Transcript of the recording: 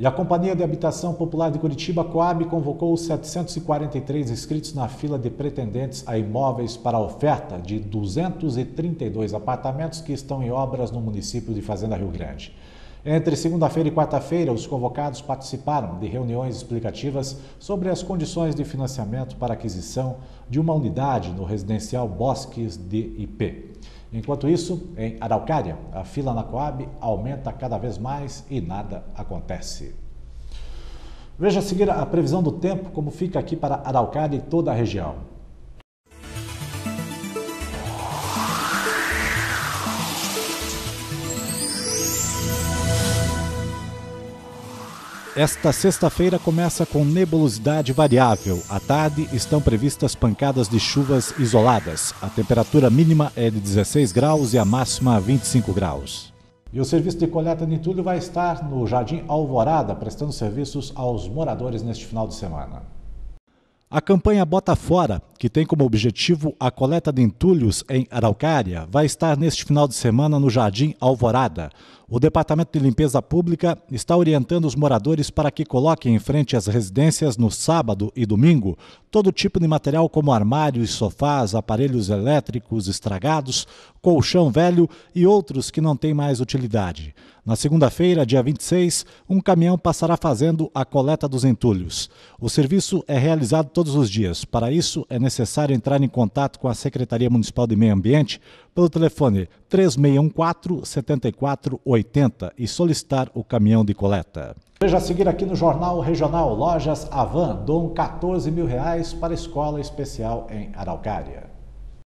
E a Companhia de Habitação Popular de Curitiba, Coab, convocou 743 inscritos na fila de pretendentes a imóveis para a oferta de 232 apartamentos que estão em obras no município de Fazenda Rio Grande. Entre segunda-feira e quarta-feira, os convocados participaram de reuniões explicativas sobre as condições de financiamento para aquisição de uma unidade no residencial Bosques de IP. Enquanto isso, em Araucária, a fila na Coab aumenta cada vez mais e nada acontece. Veja a seguir a previsão do tempo, como fica aqui para Araucária e toda a região. Esta sexta-feira começa com nebulosidade variável. À tarde estão previstas pancadas de chuvas isoladas. A temperatura mínima é de 16 graus e a máxima 25 graus. E o serviço de coleta de entulho vai estar no Jardim Alvorada, prestando serviços aos moradores neste final de semana. A campanha Bota Fora que tem como objetivo a coleta de entulhos em Araucária, vai estar neste final de semana no Jardim Alvorada. O Departamento de Limpeza Pública está orientando os moradores para que coloquem em frente às residências no sábado e domingo todo tipo de material como armários, sofás, aparelhos elétricos estragados, colchão velho e outros que não têm mais utilidade. Na segunda-feira, dia 26, um caminhão passará fazendo a coleta dos entulhos. O serviço é realizado todos os dias. Para isso, é necessário necessário entrar em contato com a Secretaria Municipal de Meio Ambiente pelo telefone 3614-7480 e solicitar o caminhão de coleta. Veja a seguir aqui no Jornal Regional Lojas Avan, doam 14 mil reais para escola especial em Araucária.